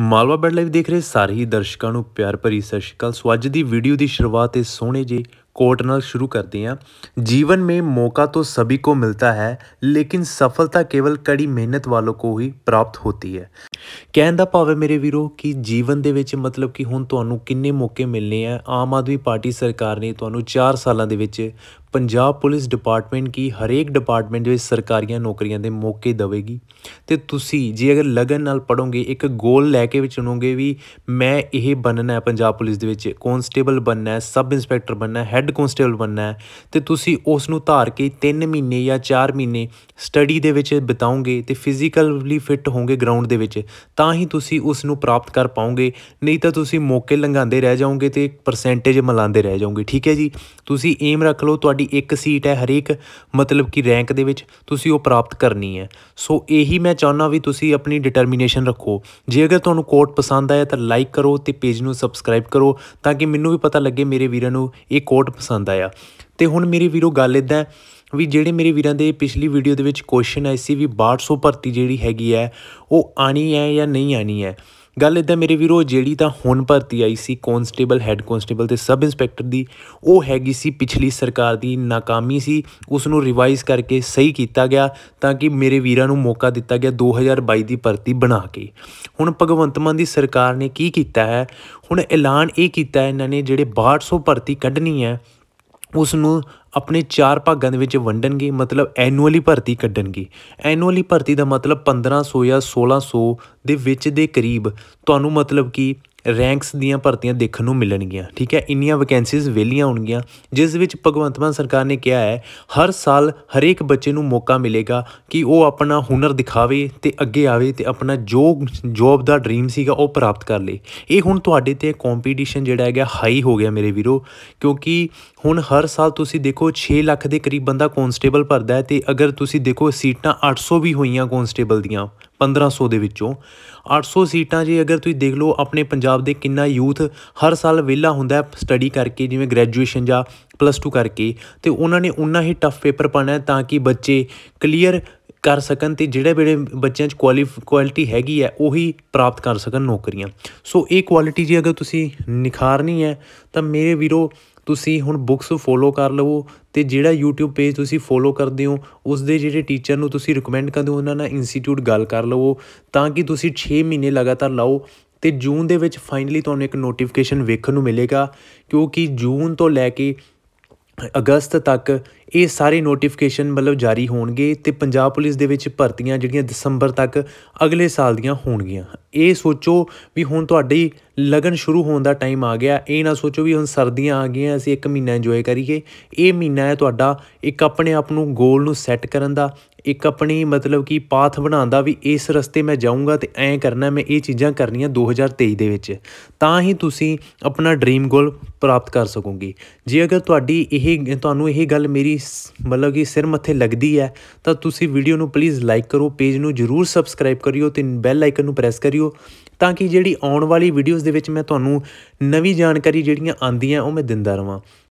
Malwa bed live ਦੇਖ ਰਹੇ ਸਾਰੇ ਹੀ ਦਰਸ਼ਕਾਂ ਨੂੰ ਪਿਆਰ ਭਰੀ ਸਤਿ ਸ਼੍ਰੀ ਅਕਾਲ ਸੋ ਅੱਜ ਦੀ ਵੀਡੀਓ ਦੀ ਸ਼ੁਰੂਆਤ ਇਸ ਸੋਹਣੇ ਜੇ ਕੋਟ ਨਾਲ ਸ਼ੁਰੂ ਕਰਦੇ ਹਾਂ ਜੀਵਨ ਮੇ ਮੌਕਾ ਤੋਂ ਸਭੀ ਕੋ ਮਿਲਤਾ ਹੈ ਲੇਕਿਨ ਸਫਲਤਾ ਕੇਵਲ ਕੜੀ ਮਿਹਨਤ ਵਾਲੋ ਕੋ ਹੀ ਪ੍ਰਾਪਤ ਹੋਤੀ ਹੈ ਕਹਿਣ ਦਾ ਭਾਵ ਹੈ ਮੇਰੇ ਵੀਰੋ ਕਿ ਜੀਵਨ ਦੇ ਵਿੱਚ ਮਤਲਬ ਕਿ ਹੁਣ ਤੁਹਾਨੂੰ ਕਿੰਨੇ ਮੌਕੇ ਮਿਲਨੇ ਆ ਆਮ ਆਦਮੀ ਪਾਰਟੀ ਸਰਕਾਰ ਨੇ ਤੁਹਾਨੂੰ 4 ਸਾਲਾਂ ਦੇ ਵਿੱਚ ਪੰਜਾਬ ਪੁਲਿਸ ਡਿਪਾਰਟਮੈਂਟ ਕੀ ਹਰੇਕ ਡਿਪਾਰਟਮੈਂਟ ਦੇ ਵਿੱਚ ਸਰਕਾਰੀਆਂ ਨੌਕਰੀਆਂ ਦੇ ਮੌਕੇ ਦੇਵੇਗੀ ਤੇ ਤੁਸੀਂ ਜੇ ਅਗਰ ਲਗਨ ਨਾਲ ਪੜੋਗੇ ਇੱਕ ਗੋਲ ਲੈ ਕੇ ਵੀ ਚੁਣੋਗੇ ਵੀ ਮੈਂ ਇਹ ਬਣਨਾ ਹੈ ਪੰਜਾਬ ਪੁਲਿਸ ਦੇ ਵਿੱਚ ਕਨਸਟੇਬਲ ਬਣਨਾ ਹੈ ਸਬ ਇੰਸਪੈਕਟਰ ਬਣਨਾ ਹੈ ਹੈੱਡ ਕਨਸਟੇਬਲ ਬਣਨਾ ਹੈ ਤੇ ਤੁਸੀਂ ਉਸ ਨੂੰ ਧਾਰ ਕੇ 3 ਮਹੀਨੇ ਜਾਂ 4 ਮਹੀਨੇ ਸਟੱਡੀ ਦੇ ਵਿੱਚ ਬਿਤਾਉਂਗੇ ਤੇ ਫਿਜ਼ੀਕਲੀ ਫਿੱਟ ਹੋਗੇ ਗਰਾਊਂਡ ਦੇ ਵਿੱਚ ਤਾਂ ਹੀ ਤੁਸੀਂ ਉਸ ਨੂੰ ਪ੍ਰਾਪਤ ਕਰ ਪਾਓਗੇ ਨਹੀਂ ਤਾਂ ਤੁਸੀਂ ਮੌਕੇ ਲੰਘਾਉਂਦੇ ਰਹਿ ਜਾਓਗੇ ਤੇ ਪਰਸੈਂਟੇਜ ਮਲਾਉਂਦੇ ਰਹਿ ਜਾਓਗੇ ਠੀਕ ਹੈ ਜੀ ਤੁਸੀਂ ਏਮ ਰੱਖ ਲਓ ਤੁਹਾਡੀ ਤੁਹਾਡੀ ਇੱਕ ਸੀਟ ਹੈ ਹਰੇਕ ਮਤਲਬ ਕਿ ਰੈਂਕ ਦੇ ਵਿੱਚ ਤੁਸੀਂ ਉਹ ਪ੍ਰਾਪਤ ਕਰਨੀ ਹੈ ਸੋ ਇਹੀ ਮੈਂ ਚਾਹੁੰਦਾ ਵੀ ਤੁਸੀਂ ਆਪਣੀ ਡਿਟਰਮੀਨੇਸ਼ਨ ਰੱਖੋ ਜੇ ਅਗਰ ਤੁਹਾਨੂੰ ਕੋਟ ਪਸੰਦ ਆਇਆ ਤਾਂ ਲਾਈਕ ਕਰੋ ਤੇ ਪੇਜ ਨੂੰ ਸਬਸਕ੍ਰਾਈਬ ਕਰੋ ਤਾਂ ਕਿ ਮੈਨੂੰ ਵੀ ਪਤਾ ਲੱਗੇ ਮੇਰੇ ਵੀਰਾਂ ਨੂੰ ਇਹ ਕੋਟ ਪਸੰਦ ਆਇਆ ਤੇ ਹੁਣ ਮੇਰੇ ਵੀਰੋ ਗੱਲ ਇਦਾਂ ਵੀ ਜਿਹੜੇ ਮੇਰੇ ਵੀਰਾਂ ਦੇ ਪਿਛਲੀ ਵੀਡੀਓ ਦੇ ਵਿੱਚ ਕੁਐਸਚਨ ਆਏ ਸੀ ਵੀ 6200 ਭਰਤੀ ਜਿਹੜੀ ਹੈਗੀ ਹੈ ਉਹ ਆਣੀ ਹੈ ਜਾਂ ਨਹੀਂ ਆਣੀ ਹੈ ਗੱਲ ਇਦਾਂ ਮੇਰੇ ਵੀਰੋ ਜਿਹੜੀ ਤਾਂ ਹੁਣ ਭਰਤੀ ਆਈ ਸੀ ਕਨਸਟੇਬਲ ਹੈੱਡ ਕਨਸਟੇਬਲ ਤੇ ਸਬ ਇੰਸਪੈਕਟਰ ਦੀ ਉਹ ਹੈਗੀ ਸੀ ਪਿਛਲੀ ਸਰਕਾਰ ਦੀ ਨਾਕਾਮੀ ਸੀ ਉਸ ਨੂੰ ਰਿਵਾਈਜ਼ ਕਰਕੇ ਸਹੀ ਕੀਤਾ ਗਿਆ ਤਾਂ ਕਿ ਮੇਰੇ ਵੀਰਾਂ ਨੂੰ ਮੌਕਾ ਦਿੱਤਾ ਗਿਆ 2022 ਦੀ ਭਰਤੀ ਬਣਾ ਕੇ ਹੁਣ ਭਗਵੰਤ ਮਾਨ ਦੀ ਸਰਕਾਰ ਨੇ ਕੀ ਕੀਤਾ ਹੈ ਹੁਣ ਐਲਾਨ ਇਹ ਕੀਤਾ ਇਹਨਾਂ ਨੇ ਜਿਹੜੇ 6200 ਭਰਤੀ ਕੱਢਣੀ ਹੈ ਉਸ ਨੂੰ ਆਪਣੇ ਚਾਰ ਭਾਗਾਂ ਦੇ ਵਿੱਚ ਵੰਡਣਗੇ ਮਤਲਬ ਐਨੂਅਲੀ ਭਰਤੀ ਕੱਢਣਗੇ ਐਨੂਅਲੀ ਭਰਤੀ ਦਾ ਮਤਲਬ 1500 ਜਾਂ 1600 ਦੇ ਵਿੱਚ ਦੇ ਕਰੀਬ ਤੁਹਾਨੂੰ ਮਤਲਬ ਕਿ ਰੈਂਕਸ ਦੀਆਂ ਭਰਤੀਆਂ ਦੇਖਣ ਨੂੰ ਮਿਲਣਗੀਆਂ ਠੀਕ ਹੈ ਇੰਨੀਆਂ ਵੈਕੈਂਸੀਜ਼ ਵੇਲੀਆਂ ਹੋਣਗੀਆਂ ਜਿਸ ਵਿੱਚ ਭਗਵੰਤ ਮਾਨ ਸਰਕਾਰ ਨੇ ਕਿਹਾ ਹੈ ਹਰ ਸਾਲ ਹਰੇਕ ਬੱਚੇ ਨੂੰ ਮੌਕਾ ਮਿਲੇਗਾ ਕਿ ਉਹ ਆਪਣਾ ਹੁਨਰ ਦਿਖਾਵੇ ਤੇ ਅੱਗੇ ਆਵੇ ਤੇ ਆਪਣਾ ਜੋ ਜੌਬ ਦਾ ਡ੍ਰੀਮ ਸੀਗਾ ਉਹ ਪ੍ਰਾਪਤ ਕਰ ਲੇ ਇਹ ਹੁਣ ਤੁਹਾਡੇ ਤੇ ਕੰਪੀਟੀਸ਼ਨ ਜਿਹੜਾ ਹੈਗਾ ਹਾਈ ਹੋ ਗਿਆ ਮੇਰੇ ਵੀਰੋ ਕਿਉਂਕਿ ਹੁਣ ਹਰ ਸਾਲ ਤੁਸੀਂ ਦੇਖੋ 6 ਲੱਖ ਦੇ ਕਰੀਬ ਬੰਦਾ ਕਨਸਟੇਬਲ ਭਰਦਾ ਹੈ ਤੇ ਅਗਰ ਤੁਸੀਂ ਦੇਖੋ ਸੀਟਾਂ 800 ਵੀ ਹੋਈਆਂ ਕਨਸਟੇਬਲ ਦੀਆਂ 1500 ਦੇ ਵਿੱਚੋਂ 800 ਸੀਟਾਂ ਜੇ ਅਗਰ ਤੁਸੀਂ ਦੇਖ ਲਓ ਆਪਣੇ ਪੰਜਾਬ ਦੇ ਕਿੰਨਾ ਯੂਥ ਹਰ ਸਾਲ ਵਿਹਲਾ ਹੁੰਦਾ ਸਟੱਡੀ ਕਰਕੇ ਜਿਵੇਂ ਗ੍ਰੈਜੂਏਸ਼ਨ ਜਾਂ ਪਲੱਸ 2 ਕਰਕੇ ਤੇ ਉਹਨਾਂ ਨੇ ਉਨਾ ਹੀ ਟਫ ਪੇਪਰ ਪਾਣਾ ਤਾਂ ਕਿ ਬੱਚੇ ਕਲੀਅਰ ਕਰ ਸਕਣ ਤੇ ਜਿਹੜੇ ਜਿਹੜੇ ਬੱਚਿਆਂ 'ਚ ਕੁਆਲਿਟੀ ਹੈਗੀ ਹੈ ਉਹੀ ਪ੍ਰਾਪਤ ਕਰ ਸਕਣ ਨੌਕਰੀਆਂ ਸੋ ਇਹ ਕੁਆਲਿਟੀ ਜੇ ਅਗਰ ਤੁਸੀਂ ਨਿਖਾਰਨੀ ਹੈ ਤਾਂ ਮੇਰੇ ਵੀਰੋ ਤੁਸੀਂ ਹੁਣ ਬੁੱਕਸ ਫੋਲੋ ਕਰ ਲਵੋ ਤੇ ਜਿਹੜਾ YouTube ਪੇਜ ਤੁਸੀਂ ਫੋਲੋ ਕਰਦੇ ਹੋ ਉਸ ਦੇ ਜਿਹੜੇ ਟੀਚਰ ਨੂੰ ਤੁਸੀਂ ਰਿਕਮੈਂਡ ਕਰਦੇ ਹੋ ਉਹਨਾਂ ਨਾਲ ਇੰਸਟੀਚਿਊਟ ਗੱਲ ਕਰ ਲਵੋ ਤਾਂ ਕਿ ਤੁਸੀਂ 6 ਮਹੀਨੇ ਲਗਾਤਾਰ ਲਾਓ ਤੇ ਜੂਨ ਦੇ ਵਿੱਚ ਫਾਈਨਲੀ ਤੁਹਾਨੂੰ ਇੱਕ ਨੋਟੀਫਿਕੇਸ਼ਨ ਵੇਖਣ ਨੂੰ ਮਿਲੇਗਾ ਕਿਉਂਕਿ ਜੂਨ ਤੋਂ ਲੈ ਕੇ ਅਗਸਤ ਤੱਕ ਇਹ ਸਾਰੇ ਨੋਟੀਫਿਕੇਸ਼ਨ ਮਤਲਬ ਜਾਰੀ ਹੋਣਗੇ ਤੇ ਪੰਜਾਬ ਪੁਲਿਸ ਦੇ ਵਿੱਚ ਭਰਤੀਆਂ ਜਿਹੜੀਆਂ ਦਸੰਬਰ ਤੱਕ ਅਗਲੇ ਸਾਲ ਦੀਆਂ ਹੋਣਗੀਆਂ ਇਹ ਸੋਚੋ ਵੀ ਹੁਣ ਤੁਹਾਡੀ ਲਗਨ ਸ਼ੁਰੂ ਹੋਣ ਦਾ ਟਾਈਮ ਆ ਗਿਆ ਇਹ ਨਾ ਸੋਚੋ ਵੀ ਹੁਣ ਸਰਦੀਆਂ ਆ ਗਈਆਂ ਅਸੀਂ ਇੱਕ ਮਹੀਨਾ ਇੰਜੋਏ ਕਰੀਏ ਇਹ ਮਹੀਨਾ ਹੈ ਤੁਹਾਡਾ ਇੱਕ ਆਪਣੇ ਆਪ ਨੂੰ ਗੋਲ ਨੂੰ ਸੈੱਟ ਕਰਨ ਦਾ ਇੱਕ ਆਪਣੀ ਮਤਲਬ ਕਿ ਪਾਥ ਬਣਾਉਂਦਾ ਵੀ ਇਸ ਰਸਤੇ ਮੈਂ ਜਾਊਂਗਾ ਤੇ ਐ ਕਰਨਾ ਮੈਂ ਇਹ ਚੀਜ਼ਾਂ ਕਰਨੀਆਂ 2023 ਦੇ ਵਿੱਚ ਤਾਂ ਹੀ ਤੁਸੀਂ ਆਪਣਾ ਡ੍ਰੀਮ ਗੋਲ ਪ੍ਰਾਪਤ ਕਰ ਸਕੋਗੇ ਜੇ ਅਗਰ ਤੁਹਾਡੀ ਇਹ ਤੁਹਾਨੂੰ ਇਹ ਗੱਲ ਮੇਰੀ ਮਤਲਬ ਕਿ ਸਿਰ ਮੱਥੇ ਲੱਗਦੀ ਹੈ ਤਾਂ ਤੁਸੀਂ ਵੀਡੀਓ ਨੂੰ ਪਲੀਜ਼ ਲਾਈਕ ਕਰੋ ਪੇਜ ਨੂੰ ਜਰੂਰ ਸਬਸਕ੍ਰਾਈਬ ਕਰਿਓ ਤੇ ਬੈਲ ਆਈਕਨ ਨੂੰ ਪ੍ਰੈਸ ਕਰਿਓ ਤਾਂ ਕਿ ਜਿਹੜੀ ਆਉਣ ਵਾਲੀ ਵੀਡੀਓਜ਼ ਦੇ ਵਿੱਚ ਮੈਂ ਤੁਹਾਨੂੰ ਨਵੀਂ ਜਾਣਕਾਰੀ ਜਿਹੜੀਆਂ ਆਉਂਦੀਆਂ ਉਹ ਮੈਂ ਦਿੰਦਾ ਰਵਾਂ